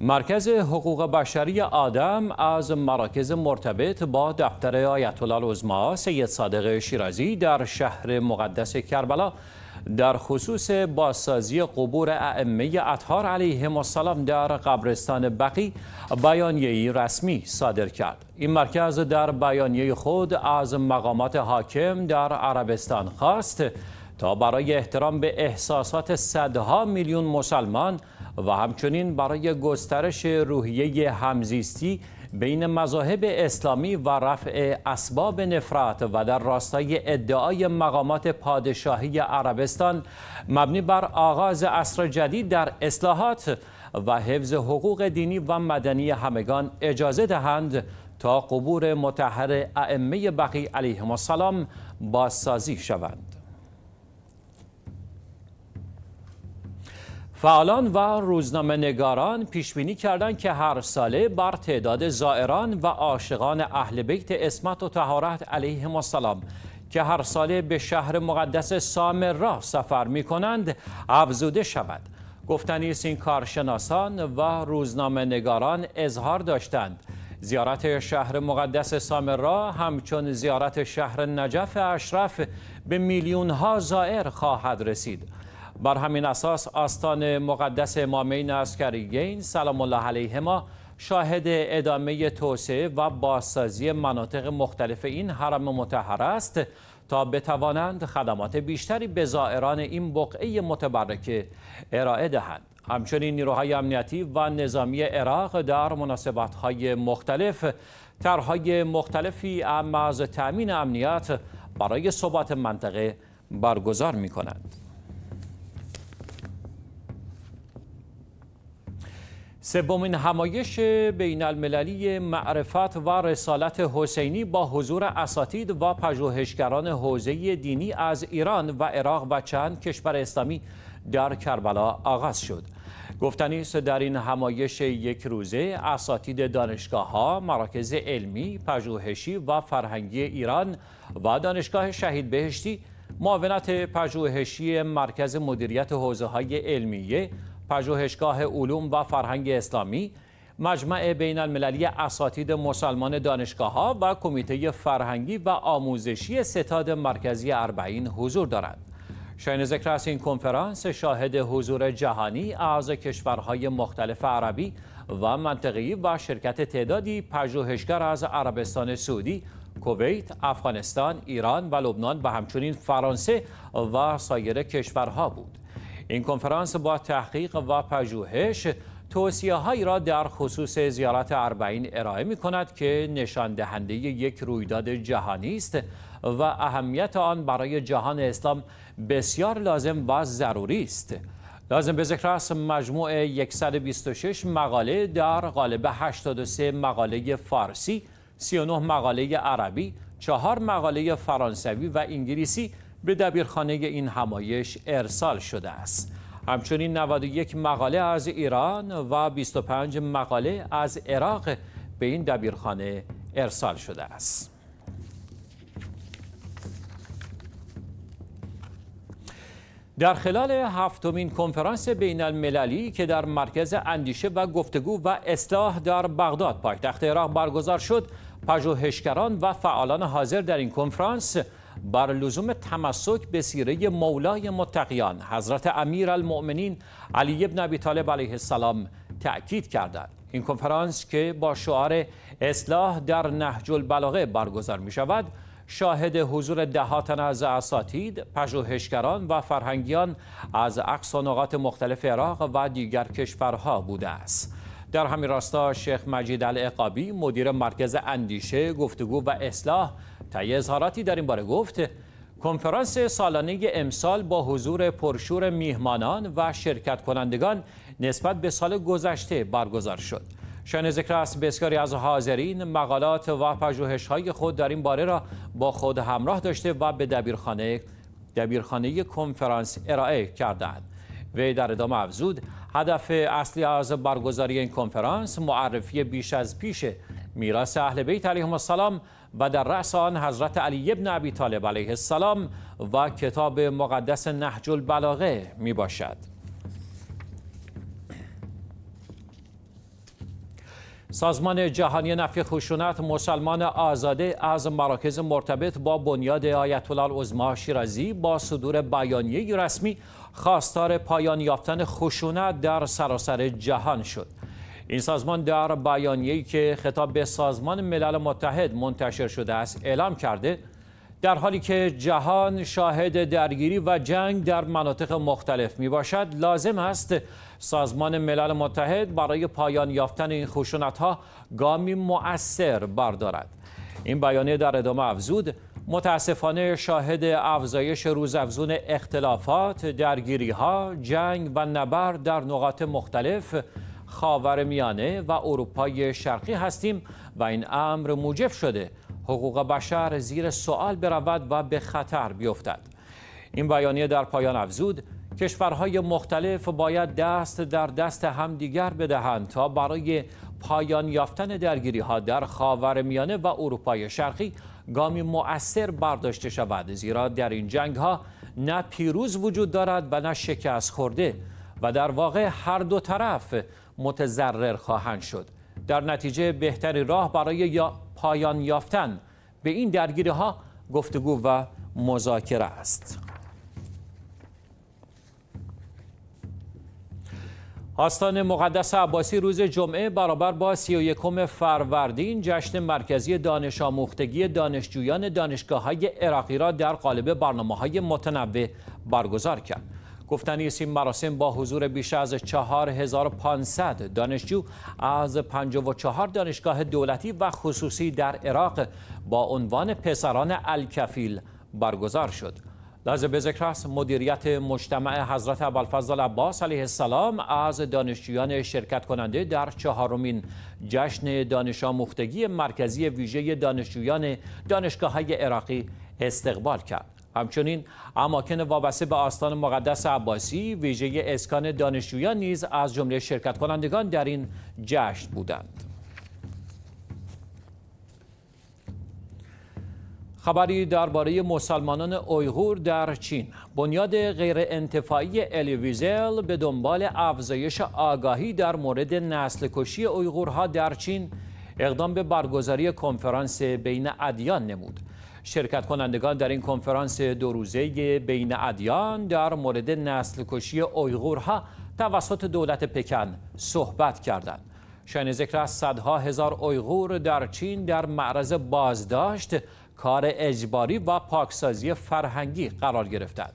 مرکز حقوق بشری آدم از مراکز مرتبط با دفتر آیت الله سید صادق شیرازی در شهر مقدس کربلا در خصوص بازسازی قبور ائمه اطهار علیهم السلام در قبرستان بقی بیانیه‌ای رسمی صادر کرد این مرکز در بیانیه خود از مقامات حاکم در عربستان خواست تا برای احترام به احساسات صدها میلیون مسلمان و همچنین برای گسترش روحیه همزیستی بین مذاهب اسلامی و رفع اسباب نفرت و در راستای ادعای مقامات پادشاهی عربستان مبنی بر آغاز عصر جدید در اصلاحات و حفظ حقوق دینی و مدنی همگان اجازه دهند تا قبور متحر ائمه بقی علیه السلام بازسازی شوند. فعالان و روزنامه نگاران پیش بینی کردند که هر ساله بر تعداد زائران و عاشقان اهل بیت اسمت و طهارت علیهم السلام که هر ساله به شهر مقدس سامرا سفر می کنند افزوده شود گفتنی این کارشناسان و روزنامه نگاران اظهار داشتند زیارت شهر مقدس سامرا همچون زیارت شهر نجف اشرف به میلیون ها زائر خواهد رسید بر همین اساس آستان مقدس امامین عسکریین سلام الله علیه ما شاهد ادامه توسعه و بازسازی مناطق مختلف این حرم متحر است تا بتوانند خدمات بیشتری به زائران این بقعه متبرکه ارائه دهند همچنین نیروهای امنیتی و نظامی عراق در مناسبت‌های مختلف طرحهای مختلفی اما از تأمین امنیت برای ثبات منطقه برگزار کنند سومین همایش بین المللی معرفت و رسالت حسینی با حضور اساتید و پژوهشگران حوزه دینی از ایران و عراق و چند کشور اسلامی در کربلا آغاز شد. گفتنی است در این همایش یک روزه اساتید دانشگاه ها، مراکز علمی، پژوهشی و فرهنگی ایران و دانشگاه شهید بهشتی معاونت پژوهشی مرکز مدیریت حوزه های علمیه پژوهشگاه علوم و فرهنگ اسلامی مجمع بین المللی اساتید مسلمان دانشگاه ها و کمیته فرهنگی و آموزشی ستاد مرکزی اربعین حضور دارند. شاین ذکر است این کنفرانس شاهد حضور جهانی از کشورهای مختلف عربی و منطقی و شرکت تعدادی پژوهشگر از عربستان سعودی، کویت، افغانستان، ایران و لبنان و همچنین فرانسه و سایر کشورها بود. این کنفرانس با تحقیق و پژوهش توصیه هایی را در خصوص زیارت اربعین ارائه می کند که نشان دهنده یک رویداد جهانی است و اهمیت آن برای جهان اسلام بسیار لازم و ضروری است. لازم به ذکر است مجموع 126 مقاله در قالب 83 مقاله فارسی، 39 مقاله عربی، 4 مقاله فرانسوی و انگلیسی به دبیرخانه این همایش ارسال شده است همچنین 91 مقاله از ایران و 25 مقاله از عراق به این دبیرخانه ارسال شده است در خلال هفتمین کنفرانس بین المللی که در مرکز اندیشه و گفتگو و اصلاح در بغداد پایتخت عراق برگزار شد پژوهشگران و فعالان حاضر در این کنفرانس بر لزوم تمسک به سیره مولای متقیان حضرت امیر المؤمنین علی ابن ابی طالب علیه السلام تأکید کردند این کنفرانس که با شعار اصلاح در نهج البلاغه برگزار می شود شاهد حضور دهاتن از اساتید، پژوهشگران و فرهنگیان از اقصا نقاط مختلف عراق و دیگر کشورها بوده است. در همین راستا شیخ مجید العقابی مدیر مرکز اندیشه گفتگو و اصلاح طی اظهاراتی در این باره گفت کنفرانس سالانه امسال با حضور پرشور میهمانان و شرکت کنندگان نسبت به سال گذشته برگزار شد. شان ذکر است بسیاری از حاضرین مقالات و های خود در این باره را با خود همراه داشته و به دبیرخانه دبیرخانه کنفرانس ارائه کردند. وی در ادامه افزود هدف اصلی از برگزاری این کنفرانس معرفی بیش از پیش میراث اهل بیت علیهم السلام و در رأس آن حضرت علی ابن ابی طالب علیه السلام و کتاب مقدس نهج البلاغه می باشد. سازمان جهانی نفی خشونت مسلمان آزاده از مراکز مرتبط با بنیاد آیت الله عظما شیرازی با صدور بیانیه رسمی خواستار پایان یافتن خشونت در سراسر جهان شد این سازمان در بیانیه‌ای که خطاب به سازمان ملل متحد منتشر شده است اعلام کرده در حالی که جهان شاهد درگیری و جنگ در مناطق مختلف می باشد لازم است سازمان ملل متحد برای پایان یافتن این خشونت ها گامی مؤثر بردارد این بیانیه در ادامه افزود متاسفانه شاهد افزایش روزافزون اختلافات، درگیری ها، جنگ و نبرد در نقاط مختلف خاور میانه و اروپای شرقی هستیم و این امر موجب شده حقوق بشر زیر سوال برود و به خطر بیفتد این بیانیه در پایان افزود کشورهای مختلف باید دست در دست هم دیگر بدهند تا برای پایان یافتن درگیری ها در خاور میانه و اروپای شرقی گامی مؤثر برداشته شود زیرا در این جنگ ها نه پیروز وجود دارد و نه شکست خورده و در واقع هر دو طرف متضرر خواهند شد در نتیجه بهترین راه برای یا پایان یافتن به این درگیری ها گفتگو و مذاکره است آستان مقدس عباسی روز جمعه برابر با 31 فروردین جشن مرکزی دانش آموختگی دانشجویان دانشگاه های عراقی را در قالب برنامه های متنوع برگزار کرد. گفتن این مراسم با حضور بیش از 4500 دانشجو از 54 دانشگاه دولتی و خصوصی در عراق با عنوان پسران الکفیل برگزار شد. لازم به ذکر است مدیریت مجتمع حضرت ابوالفضل عباس علیه السلام از دانشجویان شرکت کننده در چهارمین جشن دانش آموختگی مرکزی ویژه دانشجویان دانشگاه های عراقی استقبال کرد. همچنین اماکن وابسته به آستان مقدس عباسی ویژه اسکان دانشجویان نیز از جمله شرکت کنندگان در این جشن بودند خبری درباره مسلمانان اویغور در چین بنیاد غیر انتفاعی الیویزل به دنبال افزایش آگاهی در مورد نسل کشی اویغورها در چین اقدام به برگزاری کنفرانس بین ادیان نمود شرکت کنندگان در این کنفرانس دو روزه بین ادیان در مورد نسل کشی اویغورها توسط دولت پکن صحبت کردند. شاین ذکر است صدها هزار اویغور در چین در معرض بازداشت کار اجباری و پاکسازی فرهنگی قرار گرفتند.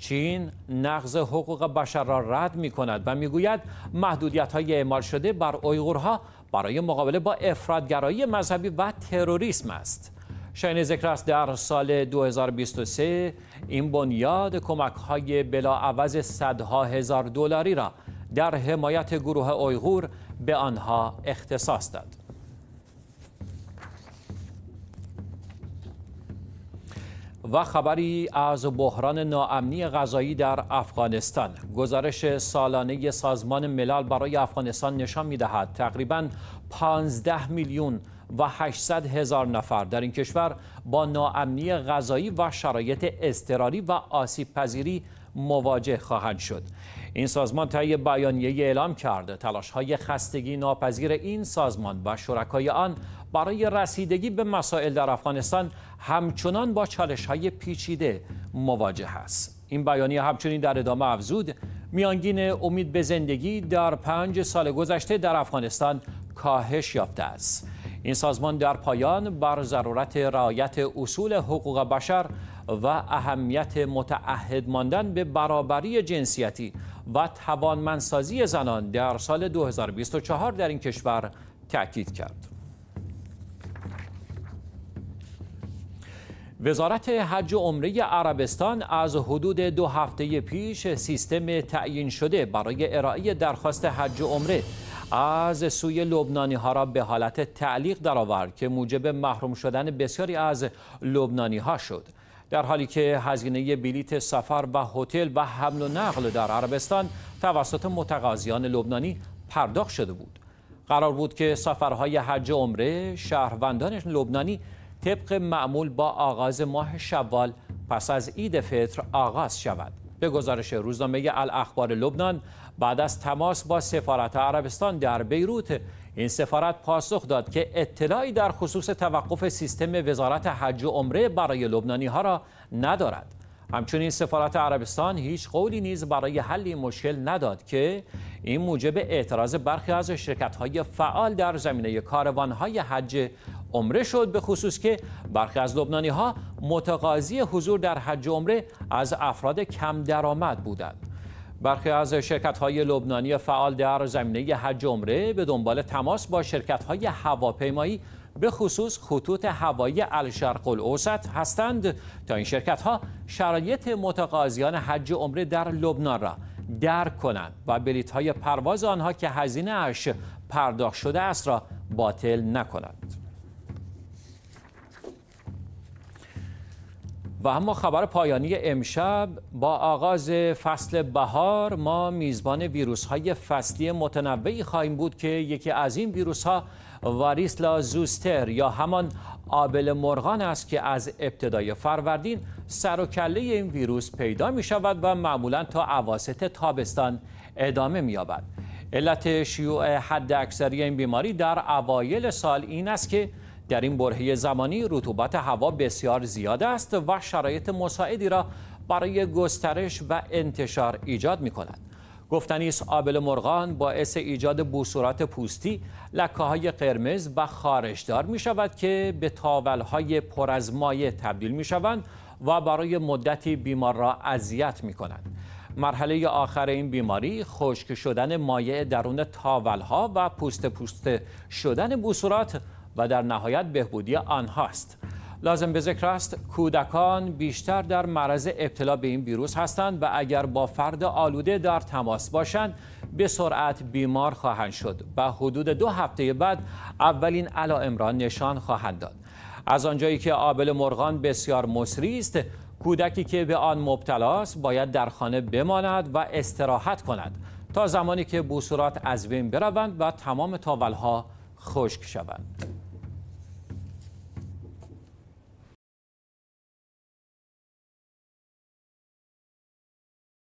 چین نقض حقوق بشر را رد می کند و میگوید محدودیت های اعمال شده بر اویغورها برای مقابله با افرادگرایی مذهبی و تروریسم است. شاین ذکر است در سال 2023 این بنیاد کمک های بلاعوض صدها هزار دلاری را در حمایت گروه اویغور به آنها اختصاص داد. و خبری از بحران ناامنی غذایی در افغانستان گزارش سالانه سازمان ملل برای افغانستان نشان می دهد تقریبا 15 میلیون و 800 هزار نفر در این کشور با ناامنی غذایی و شرایط اضطراری و آسیب پذیری مواجه خواهند شد این سازمان طی بیانیه اعلام کرده تلاش های خستگی ناپذیر این سازمان و شرکای آن برای رسیدگی به مسائل در افغانستان همچنان با چالش های پیچیده مواجه است این بیانیه همچنین در ادامه افزود میانگین امید به زندگی در پنج سال گذشته در افغانستان کاهش یافته است این سازمان در پایان بر ضرورت رعایت اصول حقوق بشر و اهمیت متعهد ماندن به برابری جنسیتی و توانمندسازی زنان در سال 2024 در این کشور تاکید کرد. وزارت حج و عمره عربستان از حدود دو هفته پیش سیستم تعیین شده برای ارائه درخواست حج و عمره از سوی لبنانی ها را به حالت تعلیق درآورد که موجب محروم شدن بسیاری از لبنانی ها شد در حالی که هزینه بلیت سفر و هتل و حمل و نقل در عربستان توسط متقاضیان لبنانی پرداخت شده بود قرار بود که سفرهای حج عمره شهروندان لبنانی طبق معمول با آغاز ماه شوال پس از عید فطر آغاز شود به گزارش روزنامه الاخبار لبنان بعد از تماس با سفارت عربستان در بیروت این سفارت پاسخ داد که اطلاعی در خصوص توقف سیستم وزارت حج و عمره برای لبنانی ها را ندارد همچنین سفارت عربستان هیچ قولی نیز برای حل این مشکل نداد که این موجب اعتراض برخی از های فعال در زمینه های حج عمره شد به خصوص که برخی از لبنانی ها متقاضی حضور در حج عمره از افراد کم درآمد بودند برخی از شرکت های لبنانی فعال در زمینه حج عمره به دنبال تماس با شرکت های هواپیمایی به خصوص خطوط هوایی الشرق الاوسط هستند تا این شرکت ها شرایط متقاضیان حج عمره در لبنان را درک کنند و بلیت های پرواز آنها که هزینه اش پرداخت شده است را باطل نکنند. و اما خبر پایانی امشب با آغاز فصل بهار ما میزبان ویروس های فصلی متنوعی خواهیم بود که یکی از این ویروس ها واریسلا زوستر یا همان آبل مرغان است که از ابتدای فروردین سر و کله این ویروس پیدا می شود و معمولا تا عواست تابستان ادامه می یابد علت شیوع حد اکثری این بیماری در اوایل سال این است که در این برهه زمانی رطوبت هوا بسیار زیاد است و شرایط مساعدی را برای گسترش و انتشار ایجاد می کند. گفتنی آبل مرغان باعث ایجاد بوسورات پوستی لکه های قرمز و خارشدار می شود که به تاول های پر از مایع تبدیل می شوند و برای مدتی بیمار را اذیت می کنند. مرحله آخر این بیماری خشک شدن مایع درون تاول ها و پوست پوست شدن بوسورات و در نهایت بهبودی آنهاست لازم به ذکر است کودکان بیشتر در معرض ابتلا به این ویروس هستند و اگر با فرد آلوده در تماس باشند به سرعت بیمار خواهند شد و حدود دو هفته بعد اولین علائم را نشان خواهند داد از آنجایی که آبل مرغان بسیار مصری است کودکی که به آن مبتلا است باید در خانه بماند و استراحت کند تا زمانی که بوسورات از بین بروند و تمام تاولها خشک شوند